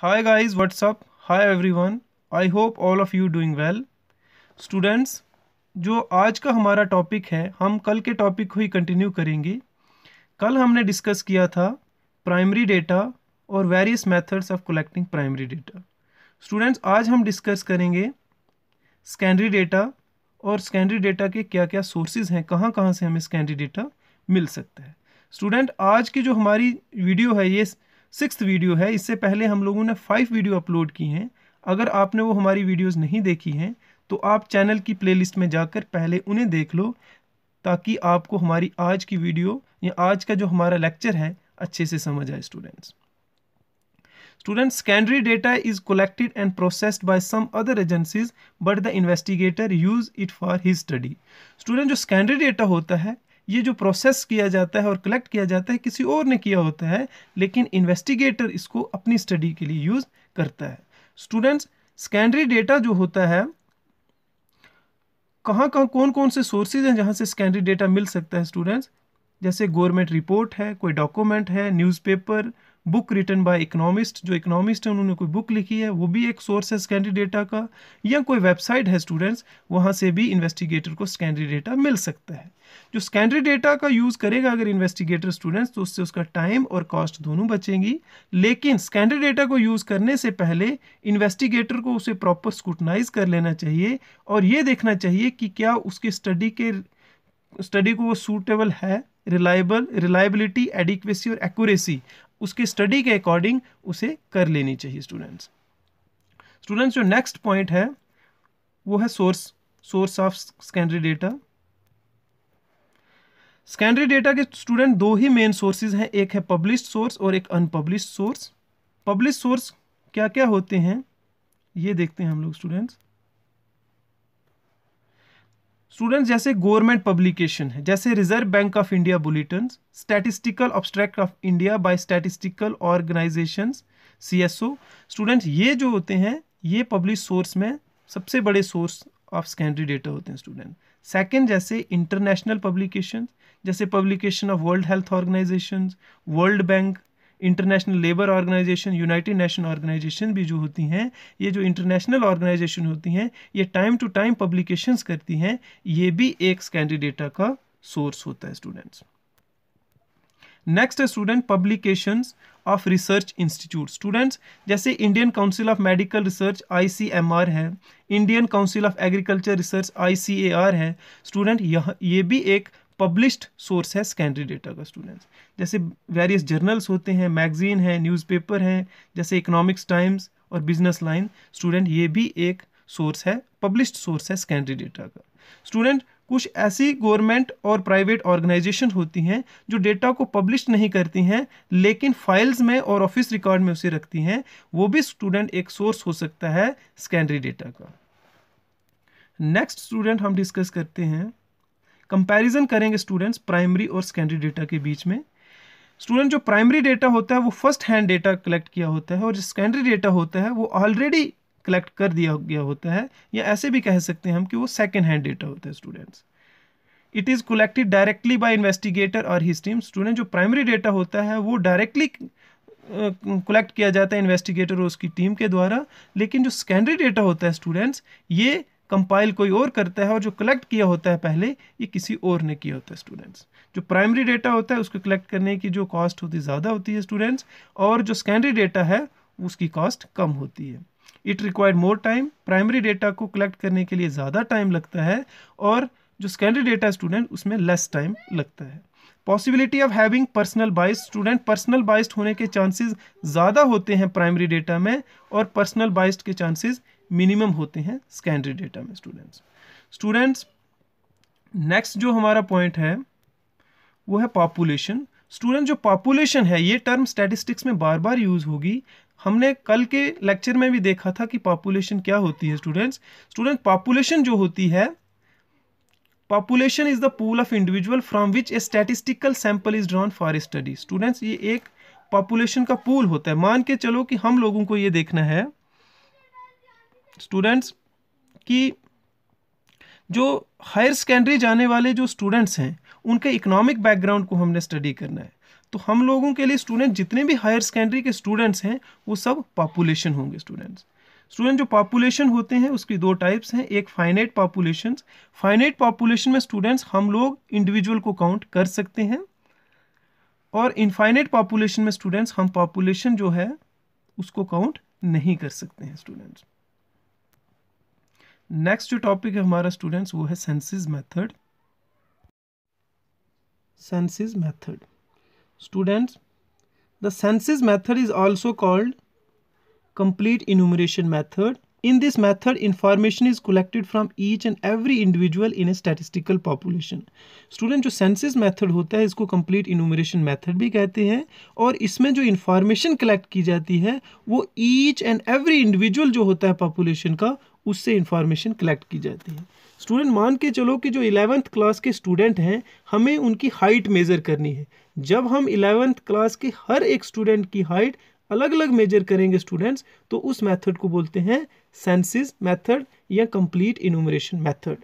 High guys what's up hi everyone I hope all of you doing well students जो आज का हमारा topic है हम कल के टॉपिक को ही कंटिन्यू करेंगे कल हमने डिस्कस किया था प्राइमरी डेटा और various methods of collecting primary data students आज हम डिस्कस करेंगे सेकेंडरी डेटा और सेकेंडरी डेटा के क्या क्या सोर्सेज हैं कहाँ कहाँ से हमें सेकेंडरी डेटा मिल सकता है स्टूडेंट आज की जो हमारी वीडियो है ये सिक्स वीडियो है इससे पहले हम लोगों ने फाइव वीडियो अपलोड की हैं अगर आपने वो हमारी वीडियोस नहीं देखी हैं तो आप चैनल की प्लेलिस्ट में जाकर पहले उन्हें देख लो ताकि आपको हमारी आज की वीडियो या आज का जो हमारा लेक्चर है अच्छे से समझ आए students student secondary data is collected and processed by some other agencies but the investigator use it for his study student जो सेकेंडरी डेटा होता है ये जो प्रोसेस किया जाता है और कलेक्ट किया जाता है किसी और ने किया होता है लेकिन इन्वेस्टिगेटर इसको अपनी स्टडी के लिए यूज़ करता है स्टूडेंट्स सेकेंडरी डेटा जो होता है कहाँ कहाँ कौन कौन से सोर्सेज हैं जहाँ से सेकेंडरी डेटा मिल सकता है स्टूडेंट्स जैसे गवर्नमेंट रिपोर्ट है कोई डॉक्यूमेंट है newspaper book written by economist जो इकोनॉमिस्ट हैं उन्होंने कोई बुक लिखी है वो भी एक सोर्स है स्कैंडी डेटा का या कोई वेबसाइट है स्टूडेंट्स वहाँ से भी इन्वेस्टिगेटर को स्कैंडी डेटा मिल सकता है जो स्कैंडी डेटा का यूज़ करेगा अगर इन्वेस्टिगेटर स्टूडेंट्स तो उससे उसका टाइम और कॉस्ट दोनों बचेंगी लेकिन स्कैंडी डेटा को यूज़ करने से पहले इन्वेस्टिगेटर को उसे प्रॉपर स्कूटनाइज कर लेना चाहिए और ये देखना चाहिए कि क्या उसके स्टडी के स्टडी को वो सूटेबल है रिलायबल रिलायबिलिटी एडिक्वेसी और एक्यूरेसी उसके स्टडी के अकॉर्डिंग उसे कर लेनी चाहिए स्टूडेंट्स स्टूडेंट्स जो नेक्स्ट पॉइंट है वो है source source of secondary data secondary data के स्टूडेंट दो ही मेन सोर्सेज हैं एक है पब्लिश सोर्स और एक अनपब्लिश सोर्स पब्लिश सोर्स क्या क्या होते हैं ये देखते हैं हम लोग स्टूडेंट्स स्टूडेंट्स जैसे गवर्नमेंट पब्लिकेशन है जैसे Reserve Bank of India bulletin statistical abstract of India by statistical organisation C S O students ये जो होते हैं ये पब्लिश सोर्स में सबसे बड़े सोर्स ऑफ सेकेंडरी डेटा होते हैं स्टूडेंट सेकेंड जैसे इंटरनेशनल पब्लिकेशन जैसे publication of World Health Organisation World Bank International Labour Organisation United Nation Organisation भी जो होती हैं ये जो इंटरनेशनल ऑर्गेनाइजेशन होती हैं ये टाइम टू टाइम पब्लिकेशंस करती हैं ये भी एक स्कैंडी डेटा का सोर्स होता है स्टूडेंट्स नेक्स्ट है student publications of research institute students जैसे Indian Council of Medical Research आई है Indian Council of Agriculture Research आई है स्टूडेंट यह ये भी एक पब्लिश्ड सोर्स है सेकेंडरी डेटा का स्टूडेंट्स जैसे वेरियस जर्नल्स होते हैं मैगजीन है न्यूज़पेपर हैं जैसे इकोनॉमिक्स टाइम्स और बिजनेस लाइन स्टूडेंट ये भी एक सोर्स है पब्लिश्ड सोर्स है सेकेंडरी डेटा का स्टूडेंट कुछ ऐसी गवर्नमेंट और प्राइवेट ऑर्गेनाइजेशन होती हैं जो डेटा को पब्लिश नहीं करती हैं लेकिन फाइल्स में और ऑफिस रिकॉर्ड में उसे रखती हैं वो भी स्टूडेंट एक सोर्स हो सकता है सेकेंडरी डेटा का नेक्स्ट स्टूडेंट हम डिस्कस करते हैं कंपैरिजन करेंगे स्टूडेंट्स प्राइमरी और सेकेंडरी डेटा के बीच में स्टूडेंट जो प्राइमरी डेटा होता है वो फर्स्ट हैंड डेटा कलेक्ट किया होता है और जो सेकेंडरी डेटा होता है वो ऑलरेडी कलेक्ट कर दिया गया होता है या ऐसे भी कह सकते हैं हम कि वो सेकेंड हैंड डेटा होता है students it is collected directly by investigator और हिज टीम स्टूडेंट जो प्राइमरी डेटा होता है वो डायरेक्टली कलेक्ट किया जाता है इन्वेस्टिगेटर और उसकी टीम के द्वारा लेकिन जो सेकेंडरी डेटा होता है स्टूडेंट्स ये कंपाइल कोई और करता है और जो कलेक्ट किया होता है पहले ये किसी और ने किया होता है स्टूडेंट्स जो प्राइमरी डेटा होता है उसको कलेक्ट करने की जो कॉस्ट होती है ज़्यादा होती है स्टूडेंट्स और जो सेकेंडरी डेटा है उसकी कॉस्ट कम होती है it required more time primary data को कलेक्ट करने के लिए ज़्यादा टाइम लगता है और जो सेकेंडरी डेटा स्टूडेंट उसमें लेस टाइम लगता है possibility of having personal bias student personal biased होने के चांसेस ज़्यादा होते हैं प्राइमरी डेटा में और पर्सनल बाइस्ड के चांसेस मिनिमम होते हैं स्कैंडरी डेटा में स्टूडेंट्स स्टूडेंट्स नेक्स्ट जो हमारा पॉइंट है वो है पॉपुलेशन स्टूडेंट जो पॉपुलेशन है ये टर्म स्टैटिस्टिक्स में बार बार यूज़ होगी हमने कल के लेक्चर में भी देखा था कि पॉपुलेशन क्या होती है स्टूडेंट्स स्टूडेंट पॉपुलेशन जो होती है population is the pool of individual from which a statistical sample is drawn for study students ये एक पॉपुलेशन का पूल होता है मान के चलो कि हम लोगों को ये देखना है स्टूडेंट्स कि जो हायर सेकेंडरी जाने वाले जो स्टूडेंट्स हैं उनके इकोनॉमिक बैकग्राउंड को हमने स्टडी करना है तो हम लोगों के लिए स्टूडेंट जितने भी हायर सेकेंडरी के स्टूडेंट्स हैं वो सब पॉपुलेशन होंगे स्टूडेंट्स स्टूडेंट जो पॉपुलेशन होते हैं उसकी दो टाइप्स हैं एक फाइनेट पॉपुलेशन फाइनेट पॉपुलेशन में स्टूडेंट्स हम लोग इंडिविजुअल को काउंट कर सकते हैं और इनफाइनेट पॉपुलेशन में स्टूडेंट्स हम पॉपुलेशन जो है उसको काउंट नहीं कर सकते हैं स्टूडेंट्स नेक्स्ट जो टॉपिक है हमारा स्टूडेंट्स वो है census method census method students the census method is also called complete enumeration method in this method information is collected from each and every individual in a statistical population student जो census method होता है इसको complete enumeration method भी कहते हैं और इसमें जो इंफॉर्मेशन कलेक्ट की जाती है वो ईच एंड एवरी इंडिविजुअल जो होता है पॉपुलेशन का उससे इन्फॉर्मेशन कलेक्ट की जाती है स्टूडेंट मान के चलो कि जो इलेवेंथ क्लास के स्टूडेंट हैं हमें उनकी हाइट मेज़र करनी है जब हम इलेवेंथ क्लास के हर एक स्टूडेंट की हाइट अलग अलग मेजर करेंगे स्टूडेंट्स तो उस मेथड को बोलते हैं सेंसिस मेथड या कंप्लीट इनोमरेशन मेथड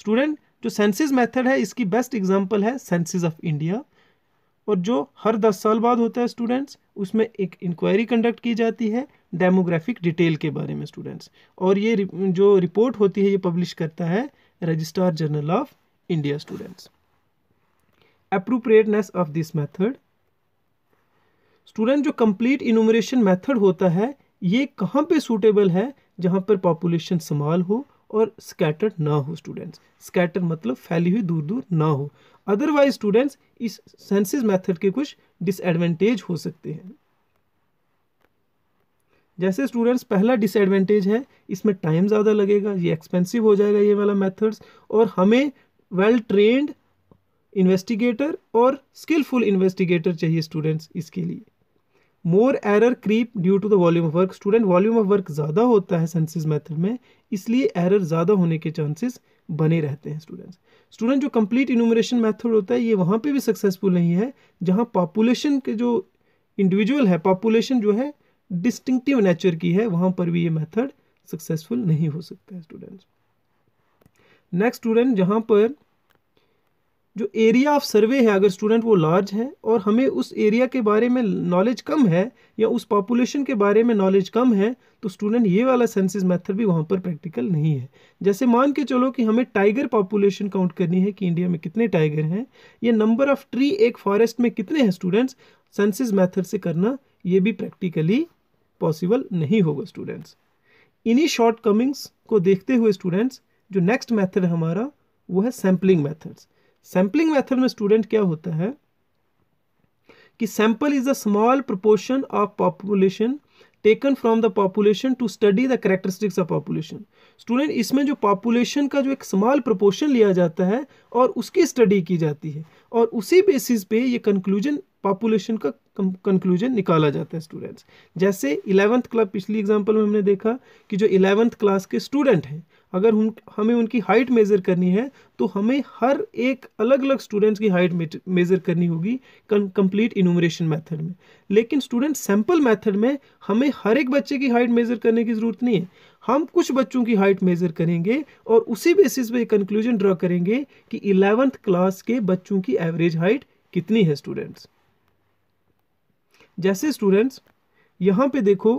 स्टूडेंट जो सेंसिस मेथड है इसकी बेस्ट एग्जांपल है सेंसिस ऑफ इंडिया और जो हर दस साल बाद होता है स्टूडेंट्स उसमें एक इंक्वायरी कंडक्ट की जाती है डेमोग्राफिक डिटेल के बारे में स्टूडेंट्स और ये जो रिपोर्ट होती है ये पब्लिश करता है Registrar General of India students appropriateness of this method student जो कंप्लीट इनुमरेशन मेथड होता है ये कहाँ पे सूटेबल है जहाँ पर पॉपुलेशन समाल हो और स्कैटर्ड ना हो स्टूडेंट्स स्कैटर मतलब फैली हुई दूर दूर ना हो अदरवाइज स्टूडेंट्स इस सेंसेस मेथड के कुछ डिसएडवांटेज हो सकते हैं जैसे स्टूडेंट्स पहला डिसएडवांटेज है इसमें टाइम ज़्यादा लगेगा ये एक्सपेंसिव हो जाएगा ये वाला मेथड्स और हमें वेल ट्रेंड इन्वेस्टिगेटर और स्किलफुल इन्वेस्टिगेटर चाहिए स्टूडेंट्स इसके लिए more error creep due to the volume of work student volume of work ज़्यादा होता है सेंसिस मेथड में इसलिए एरर ज़्यादा होने के चांसेस बने रहते हैं स्टूडेंट्स स्टूडेंट जो कंप्लीट इनोमरेशन मेथड होता है ये वहाँ पे भी सक्सेसफुल नहीं है जहाँ पॉपुलेशन के जो इंडिविजुअल है पॉपुलेशन जो है डिस्टिंक्टिव नेचर की है वहाँ पर भी ये मेथड सक्सेसफुल नहीं हो सकता है स्टूडेंट्स नेक्स्ट स्टूडेंट जहाँ पर जो एरिया ऑफ सर्वे है अगर स्टूडेंट वो लार्ज है और हमें उस एरिया के बारे में नॉलेज कम है या उस पॉपुलेशन के बारे में नॉलेज कम है तो स्टूडेंट ये वाला सेंसिस मेथड भी वहाँ पर प्रैक्टिकल नहीं है जैसे मान के चलो कि हमें टाइगर पॉपुलेशन काउंट करनी है कि इंडिया में कितने टाइगर हैं या नंबर ऑफ ट्री एक फॉरेस्ट में कितने हैं स्टूडेंट्स सेंसिस मैथड से करना ये भी प्रैक्टिकली पॉसिबल नहीं होगा स्टूडेंट्स इन्हीं शॉर्ट कमिंग्स को देखते हुए स्टूडेंट्स जो नेक्स्ट मैथड हमारा वो है सैम्पलिंग मैथड्स सैंपलिंग मेथड में स्टूडेंट क्या होता है कि sample is a small proportion of population taken from the population to study the characteristics of population student इसमें जो पॉपुलेशन का जो एक स्मॉल प्रोपोर्शन लिया जाता है और उसकी स्टडी की जाती है और उसी बेसिस पे ये कंक्लूजन पॉपुलेशन का कंक्लूजन निकाला जाता है स्टूडेंट्स जैसे इलेवंथ क्लास पिछली एग्जांपल में हमने देखा कि जो इलेवंथ क्लास के स्टूडेंट हैं अगर हम हमें उनकी हाइट मेज़र करनी है तो हमें हर एक अलग अलग स्टूडेंट्स की हाइट मेज़र करनी होगी कंप्लीट इनूमरेशन मेथड में लेकिन स्टूडेंट सैंपल मेथड में हमें हर एक बच्चे की हाइट मेज़र करने की ज़रूरत नहीं है हम कुछ बच्चों की हाइट मेज़र करेंगे और उसी बेसिस पे कंक्लूजन ड्रॉ करेंगे कि इलेवंथ क्लास के बच्चों की एवरेज हाइट कितनी है स्टूडेंट्स जैसे स्टूडेंट्स यहाँ पे देखो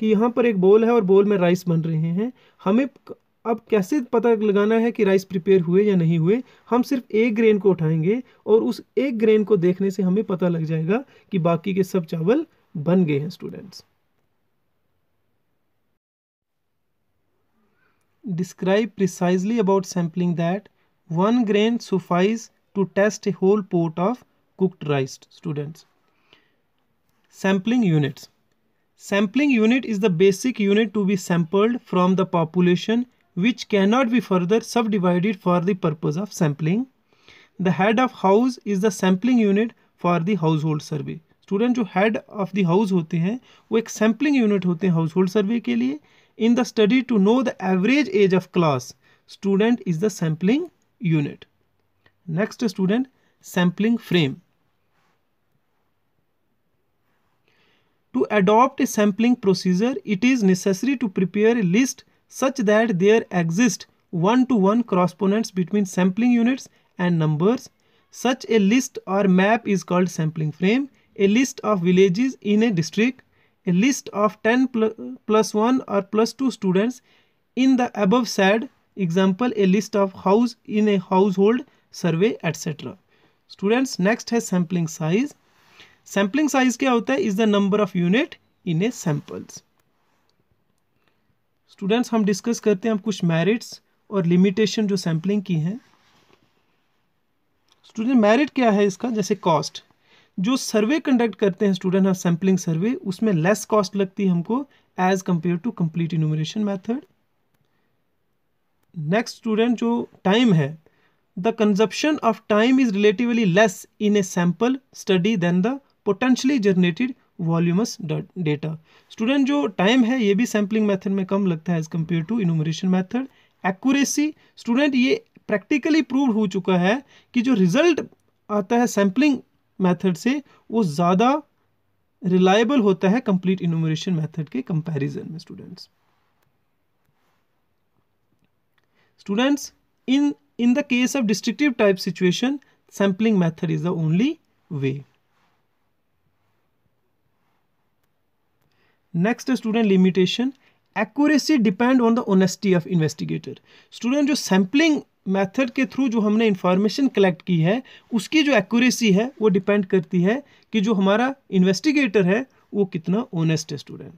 कि यहाँ पर एक बोल है और बोल में राइस बन रहे हैं हमें अब कैसे पता लगाना है कि राइस प्रिपेयर हुए या नहीं हुए हम सिर्फ एक ग्रेन को उठाएंगे और उस एक ग्रेन को देखने से हमें पता लग जाएगा कि बाकी के सब चावल बन गए हैं students describe precisely about sampling that one grain suffice to test a whole pot of cooked rice students sampling units. Sampling unit is the basic unit to be sampled from the population which cannot be further subdivided for the purpose of sampling. The head of house is the sampling unit for the household survey. Student जो head of the house होते हैं वो एक sampling unit होते हैं house hold survey के लिए in the study to know the average age of class student is the sampling unit next student sampling frame adopt a sampling procedure, it is necessary to prepare a list such that there exist one-to-one -one correspondence between sampling units and numbers. Such a list or map is called sampling frame, a list of villages in a district, a list of 10 pl plus 1 or plus 2 students in the above said example a list of house in a household survey etc. Students next has sampling size. Sampling size क्या होता है is the number of unit in a samples students हम discuss करते हैं हम कुछ merits और limitation जो सैंपलिंग की हैं स्टूडेंट मेरिट क्या है इसका जैसे कॉस्ट जो सर्वे कंडक्ट करते हैं स्टूडेंट हम सैंपलिंग सर्वे उसमें लेस कॉस्ट लगती है हमको as compare to complete enumeration method next student जो टाइम है the consumption of time is relatively less in a sample study than the potentially generated voluminous data student जो time है ये भी सैम्पलिंग मेथड में कम लगता है as compare to enumeration method accuracy student ये प्रैक्टिकली प्रूव हो चुका है कि जो रिजल्ट आता है सैम्पलिंग मैथड से वो ज़्यादा रिलायबल होता है कंप्लीट इनोमरेशन मैथड के कंपेरिजन में students students in in the case of destructive type situation sampling method is the only way next student limitation accuracy depend on the honesty of investigator student जो sampling method के through जो हमने information collect की है उसकी जो accuracy है वो डिपेंड करती है कि जो हमारा इन्वेस्टिगेटर है वो कितना ऑनेस्ट है स्टूडेंट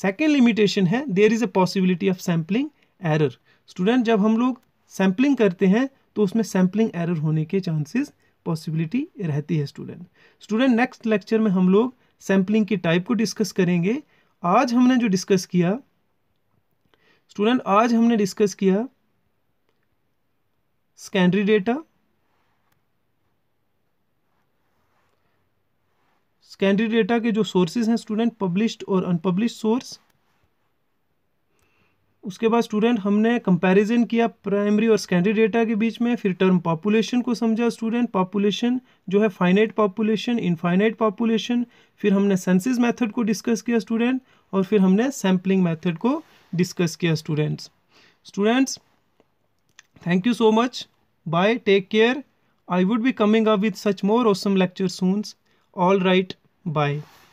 सेकेंड लिमिटेशन है there is a possibility of sampling error student जब हम लोग सैम्पलिंग करते हैं तो उसमें सैम्पलिंग एरर होने के चांसेस पॉसिबिलिटी रहती है स्टूडेंट स्टूडेंट नेक्स्ट लेक्चर में हम लोग सैम्पलिंग की टाइप को डिस्कस करेंगे आज हमने जो डिस्कस किया स्टूडेंट आज हमने डिस्कस किया सेकेंडरी डेटा सेकेंडरी डेटा के जो सोर्सेज हैं स्टूडेंट पब्लिश्ड और अनपब्लिश्ड सोर्स उसके बाद स्टूडेंट हमने कंपैरिजन किया प्राइमरी और सेकेंडरी डेटा के बीच में फिर टर्म पॉपुलेशन को समझा स्टूडेंट पॉपुलेशन जो है फाइनाइट पॉपुलेशन इनफाइनाइट पॉपुलेशन फिर हमने सेंसिस मेथड को डिस्कस किया स्टूडेंट और फिर हमने सैम्पलिंग मेथड को डिस्कस किया students students thank you so much bye take care I would be coming up with such more awesome lecture soons all right bye